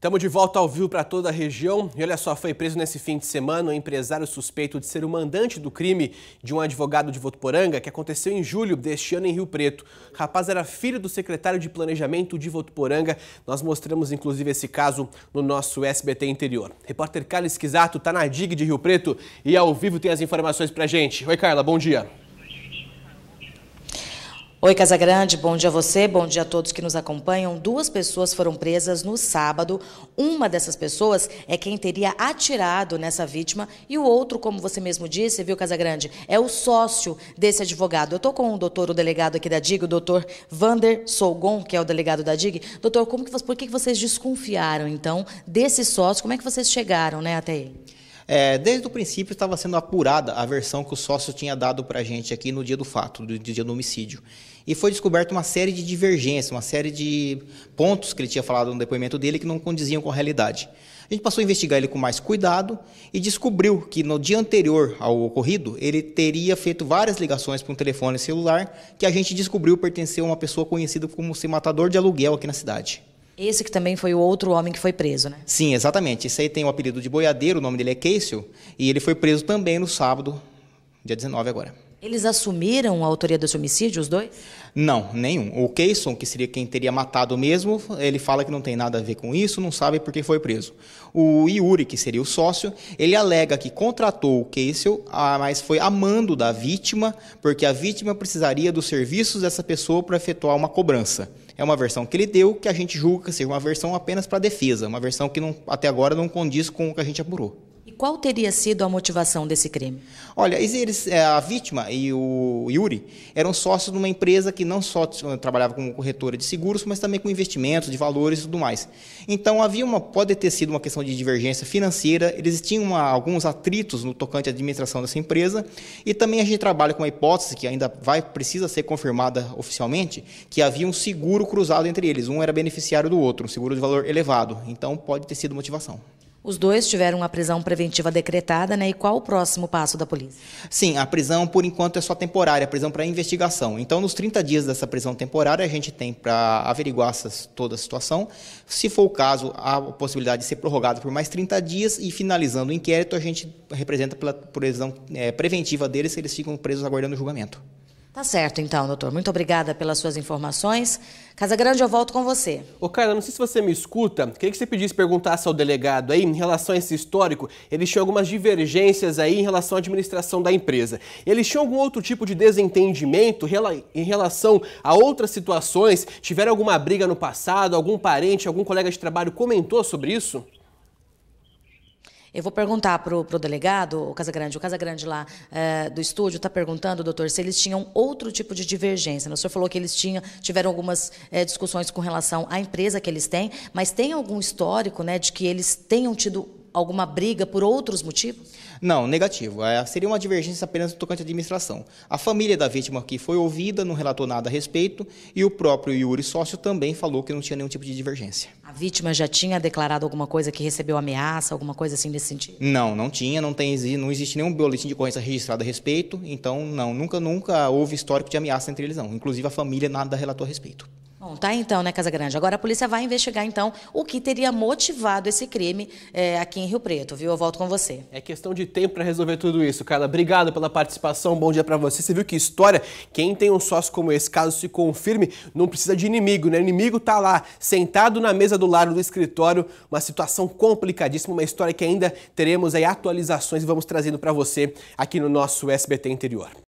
Estamos de volta ao vivo para toda a região. E olha só, foi preso nesse fim de semana um empresário suspeito de ser o mandante do crime de um advogado de Votuporanga que aconteceu em julho deste ano em Rio Preto. O rapaz era filho do secretário de Planejamento de Votuporanga. Nós mostramos, inclusive, esse caso no nosso SBT Interior. Repórter Carlos Quisato está na DIG de Rio Preto e ao vivo tem as informações para gente. Oi, Carla, bom dia. Oi, Casagrande, bom dia a você, bom dia a todos que nos acompanham. Duas pessoas foram presas no sábado. Uma dessas pessoas é quem teria atirado nessa vítima e o outro, como você mesmo disse, viu, Casagrande, é o sócio desse advogado. Eu estou com o doutor, o delegado aqui da DIG, o doutor Vander Solgon, que é o delegado da DIG. Doutor, como que, por que vocês desconfiaram, então, desse sócio? Como é que vocês chegaram né, até ele? É, desde o princípio estava sendo apurada a versão que o sócio tinha dado para a gente aqui no dia do fato, no dia do homicídio. E foi descoberta uma série de divergências, uma série de pontos que ele tinha falado no depoimento dele que não condiziam com a realidade. A gente passou a investigar ele com mais cuidado e descobriu que no dia anterior ao ocorrido, ele teria feito várias ligações para um telefone celular que a gente descobriu pertencer a uma pessoa conhecida como ser matador de aluguel aqui na cidade. Esse que também foi o outro homem que foi preso, né? Sim, exatamente. Esse aí tem o apelido de boiadeiro, o nome dele é Keisel, e ele foi preso também no sábado, dia 19 agora. Eles assumiram a autoria desse homicídio, os dois? Não, nenhum. O Keyson, que seria quem teria matado mesmo, ele fala que não tem nada a ver com isso, não sabe por que foi preso. O Yuri, que seria o sócio, ele alega que contratou o Keyson, ah, mas foi amando da vítima, porque a vítima precisaria dos serviços dessa pessoa para efetuar uma cobrança. É uma versão que ele deu, que a gente julga que seja uma versão apenas para defesa, uma versão que não, até agora não condiz com o que a gente apurou qual teria sido a motivação desse crime? Olha, eles, é, a vítima e o Yuri eram sócios de uma empresa que não só trabalhava como corretora de seguros, mas também com investimentos de valores e tudo mais. Então havia uma pode ter sido uma questão de divergência financeira. Eles tinham uma, alguns atritos no tocante à administração dessa empresa e também a gente trabalha com a hipótese que ainda vai precisa ser confirmada oficialmente que havia um seguro cruzado entre eles. Um era beneficiário do outro, um seguro de valor elevado. Então pode ter sido motivação. Os dois tiveram a prisão preventiva decretada, né? E qual o próximo passo da polícia? Sim, a prisão por enquanto é só temporária, a prisão para investigação. Então, nos 30 dias dessa prisão temporária, a gente tem para averiguar essas, toda a situação. Se for o caso, há a possibilidade de ser prorrogado por mais 30 dias e finalizando o inquérito, a gente representa pela prisão é, preventiva deles, se eles ficam presos aguardando o julgamento. Tá certo, então, doutor. Muito obrigada pelas suas informações. Casa Grande, eu volto com você. Ô, Carla, não sei se você me escuta. Queria que você pedisse, perguntasse ao delegado aí, em relação a esse histórico, eles tinham algumas divergências aí em relação à administração da empresa. Eles tinham algum outro tipo de desentendimento em relação a outras situações? Tiveram alguma briga no passado? Algum parente, algum colega de trabalho comentou sobre isso? Eu vou perguntar para o delegado, o Casagrande, o Casagrande lá é, do estúdio está perguntando, doutor, se eles tinham outro tipo de divergência. Né? O senhor falou que eles tinham, tiveram algumas é, discussões com relação à empresa que eles têm, mas tem algum histórico né, de que eles tenham tido alguma briga por outros motivos? Não, negativo. É, seria uma divergência apenas no tocante à administração. A família da vítima aqui foi ouvida não relatou nada a respeito e o próprio Yuri sócio também falou que não tinha nenhum tipo de divergência. A vítima já tinha declarado alguma coisa que recebeu ameaça, alguma coisa assim nesse sentido? Não, não tinha, não tem, não existe nenhum boletim de ocorrência registrado a respeito, então não, nunca, nunca houve histórico de ameaça entre eles não. Inclusive a família nada relatou a respeito. Bom, tá então, né, Casa Grande? Agora a polícia vai investigar, então, o que teria motivado esse crime é, aqui em Rio Preto, viu? Eu volto com você. É questão de tempo para resolver tudo isso, Carla. Obrigado pela participação, bom dia para você. Você viu que história, quem tem um sócio como esse, caso se confirme, não precisa de inimigo, né? O inimigo tá lá, sentado na mesa do lado do escritório, uma situação complicadíssima, uma história que ainda teremos aí atualizações e vamos trazendo para você aqui no nosso SBT Interior.